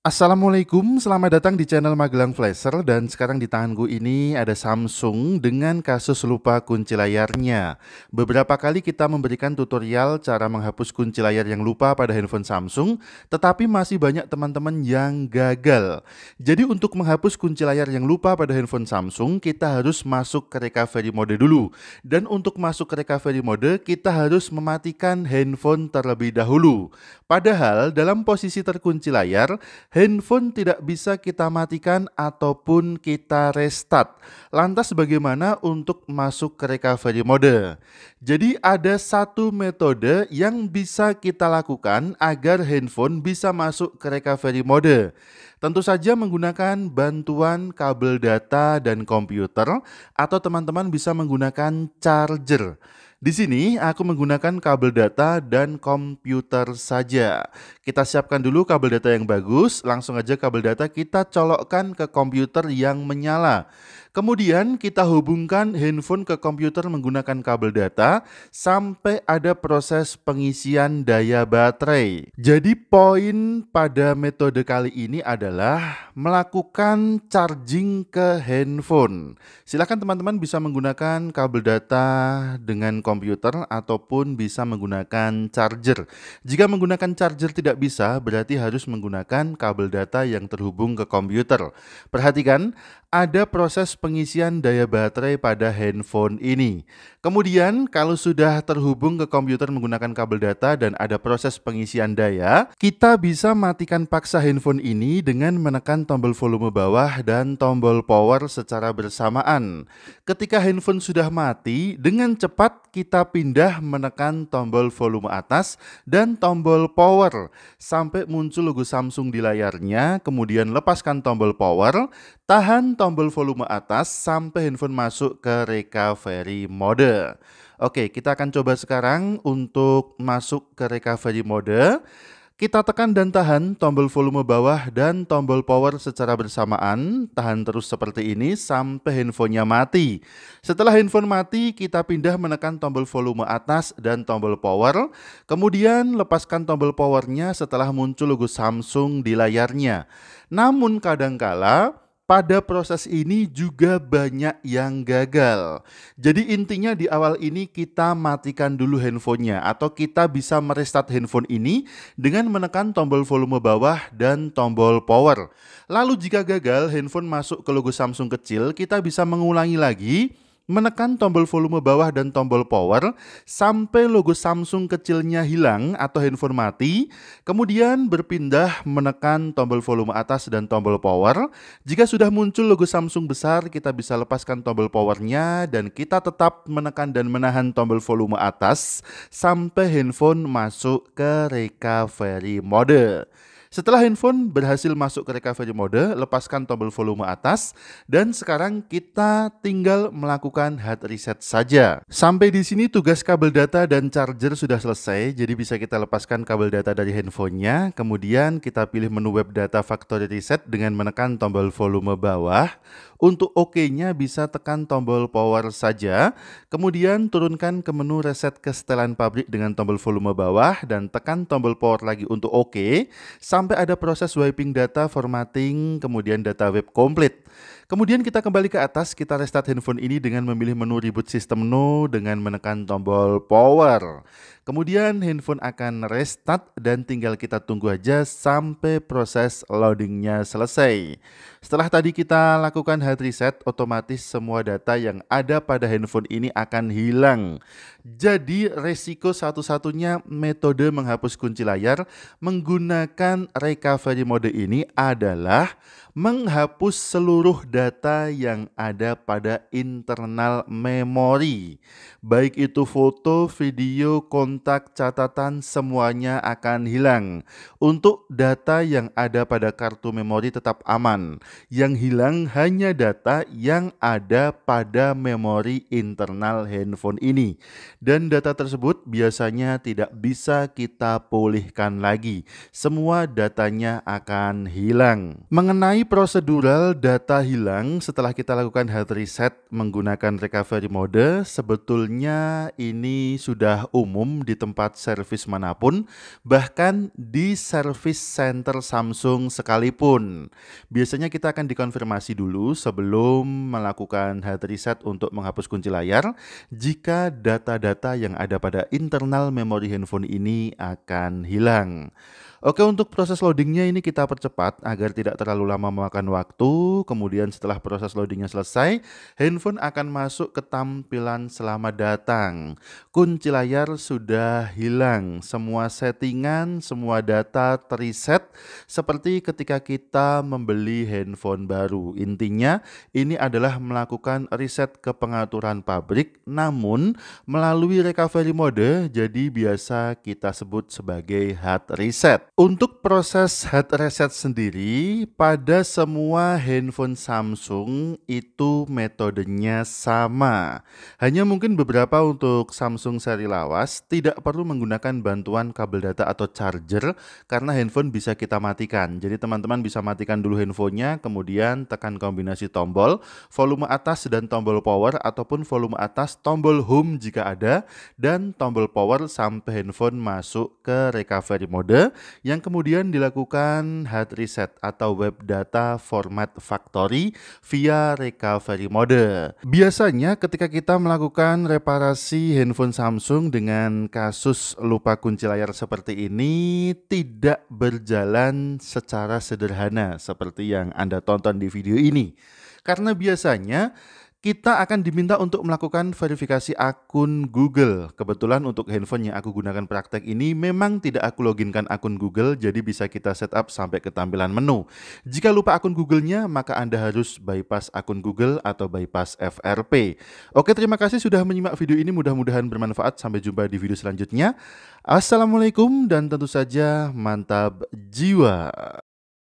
Assalamualaikum, selamat datang di channel Magelang Flasher dan sekarang di tanganku ini ada Samsung dengan kasus lupa kunci layarnya. Beberapa kali kita memberikan tutorial cara menghapus kunci layar yang lupa pada handphone Samsung, tetapi masih banyak teman-teman yang gagal. Jadi untuk menghapus kunci layar yang lupa pada handphone Samsung, kita harus masuk ke recovery mode dulu. Dan untuk masuk ke recovery mode, kita harus mematikan handphone terlebih dahulu. Padahal dalam posisi terkunci layar, handphone tidak bisa kita matikan ataupun kita restart. Lantas bagaimana untuk masuk ke recovery mode? Jadi ada satu metode yang bisa kita lakukan agar handphone bisa masuk ke recovery mode. Tentu saja menggunakan bantuan kabel data dan komputer atau teman-teman bisa menggunakan charger. Di sini aku menggunakan kabel data dan komputer saja. Kita siapkan dulu kabel data yang bagus, langsung aja kabel data kita colokkan ke komputer yang menyala. Kemudian kita hubungkan handphone ke komputer menggunakan kabel data sampai ada proses pengisian daya baterai. Jadi poin pada metode kali ini adalah melakukan charging ke handphone. Silakan teman-teman bisa menggunakan kabel data dengan komputer ataupun bisa menggunakan charger. Jika menggunakan charger tidak bisa, berarti harus menggunakan kabel data yang terhubung ke komputer. Perhatikan, ada proses pengisian daya baterai pada handphone ini. Kemudian, kalau sudah terhubung ke komputer menggunakan kabel data dan ada proses pengisian daya, kita bisa matikan paksa handphone ini dengan menekan tombol volume bawah dan tombol power secara bersamaan. Ketika handphone sudah mati, dengan cepat kita pindah menekan tombol volume atas dan tombol power sampai muncul logo Samsung di layarnya, kemudian lepaskan tombol power, tahan tombol volume atas sampai handphone masuk ke recovery mode. Oke, kita akan coba sekarang untuk masuk ke recovery mode. Kita tekan dan tahan tombol volume bawah dan tombol power secara bersamaan. Tahan terus seperti ini sampai handphonenya mati. Setelah handphone mati, kita pindah menekan tombol volume atas dan tombol power. Kemudian lepaskan tombol powernya setelah muncul logo Samsung di layarnya. Namun kadangkala pada proses ini juga banyak yang gagal. Jadi intinya di awal ini kita matikan dulu handphonenya atau kita bisa merestart handphone ini dengan menekan tombol volume bawah dan tombol power. Lalu jika gagal handphone masuk ke logo Samsung kecil, kita bisa mengulangi lagi menekan tombol volume bawah dan tombol power sampai logo Samsung kecilnya hilang atau handphone mati, kemudian berpindah menekan tombol volume atas dan tombol power. Jika sudah muncul logo Samsung besar, kita bisa lepaskan tombol powernya dan kita tetap menekan dan menahan tombol volume atas sampai handphone masuk ke recovery mode. Setelah handphone berhasil masuk ke recovery mode, lepaskan tombol volume atas dan sekarang kita tinggal melakukan hard reset saja. Sampai di sini tugas kabel data dan charger sudah selesai, jadi bisa kita lepaskan kabel data dari handphonenya, kemudian kita pilih menu web data factory reset dengan menekan tombol volume bawah. Untuk OK-nya OK bisa tekan tombol power saja, kemudian turunkan ke menu reset ke setelan pabrik dengan tombol volume bawah dan tekan tombol power lagi untuk OK sampai ada proses wiping data, formatting, kemudian data web komplit. Kemudian kita kembali ke atas, kita restart handphone ini dengan memilih menu reboot system no dengan menekan tombol power. Kemudian handphone akan restart dan tinggal kita tunggu aja sampai proses loadingnya selesai. Setelah tadi kita lakukan hard reset, otomatis semua data yang ada pada handphone ini akan hilang. Jadi resiko satu-satunya metode menghapus kunci layar menggunakan recovery mode ini adalah menghapus seluruh data yang ada pada internal memori. Baik itu foto, video, konten, kontak catatan semuanya akan hilang. Untuk data yang ada pada kartu memori tetap aman. Yang hilang hanya data yang ada pada memori internal handphone ini. Dan data tersebut biasanya tidak bisa kita pulihkan lagi. Semua datanya akan hilang. Mengenai prosedural data hilang setelah kita lakukan hard reset menggunakan recovery mode, sebetulnya ini sudah umum di tempat servis manapun, bahkan di service center Samsung sekalipun. Biasanya kita akan dikonfirmasi dulu sebelum melakukan hard reset untuk menghapus kunci layar, jika data-data yang ada pada internal memori handphone ini akan hilang. Oke, untuk proses loadingnya ini kita percepat agar tidak terlalu lama memakan waktu. Kemudian setelah proses loadingnya selesai, handphone akan masuk ke tampilan selamat datang. Kunci layar sudah hilang, semua settingan, semua data terreset seperti ketika kita membeli handphone baru. Intinya ini adalah melakukan reset ke pengaturan pabrik namun melalui recovery mode jadi biasa kita sebut sebagai hard reset. Untuk proses head reset sendiri, pada semua handphone Samsung itu metodenya sama. Hanya mungkin beberapa untuk Samsung seri lawas tidak perlu menggunakan bantuan kabel data atau charger karena handphone bisa kita matikan. Jadi teman-teman bisa matikan dulu handphonenya, kemudian tekan kombinasi tombol volume atas dan tombol power ataupun volume atas tombol home jika ada dan tombol power sampai handphone masuk ke recovery mode yang kemudian dilakukan hard reset atau web data format factory via recovery mode. Biasanya ketika kita melakukan reparasi handphone Samsung dengan kasus lupa kunci layar seperti ini tidak berjalan secara sederhana seperti yang Anda tonton di video ini. Karena biasanya kita akan diminta untuk melakukan verifikasi akun Google. Kebetulan untuk handphone yang aku gunakan praktek ini memang tidak aku loginkan akun Google, jadi bisa kita setup sampai ke tampilan menu. Jika lupa akun Google-nya, maka Anda harus bypass akun Google atau bypass FRP. Oke, terima kasih sudah menyimak video ini. Mudah-mudahan bermanfaat. Sampai jumpa di video selanjutnya. Assalamualaikum dan tentu saja mantap jiwa.